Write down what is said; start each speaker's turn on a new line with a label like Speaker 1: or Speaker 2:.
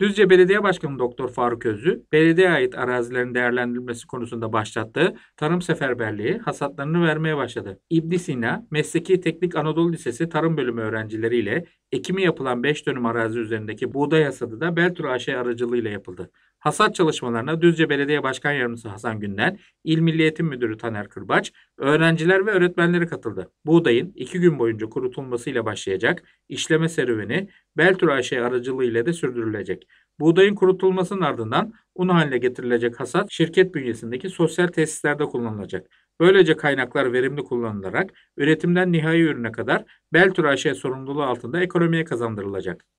Speaker 1: Düzce Belediye Başkanı Doktor Faruk Özlü, Belediye ait arazilerin değerlendirilmesi konusunda başlattığı tarım seferberliği hasatlarını vermeye başladı. ibn Sina, Mesleki Teknik Anadolu Lisesi Tarım Bölümü öğrencileriyle ekimi yapılan 5 dönüm arazi üzerindeki buğday hasadı da Beltur AŞ aracılığıyla yapıldı. Hasat çalışmalarına Düzce Belediye Başkan Yardımcısı Hasan Günden, İl Milli Eğitim Müdürü Taner Kırbaç, öğrenciler ve öğretmenleri katıldı. Buğdayın iki gün boyunca kurutulmasıyla başlayacak işleme serüveni Beltür Ayşe aracılığıyla da sürdürülecek. Buğdayın kurutulmasının ardından un haline getirilecek hasat şirket bünyesindeki sosyal tesislerde kullanılacak. Böylece kaynaklar verimli kullanılarak üretimden nihai ürüne kadar Beltür Ayşe sorumluluğu altında ekonomiye kazandırılacak.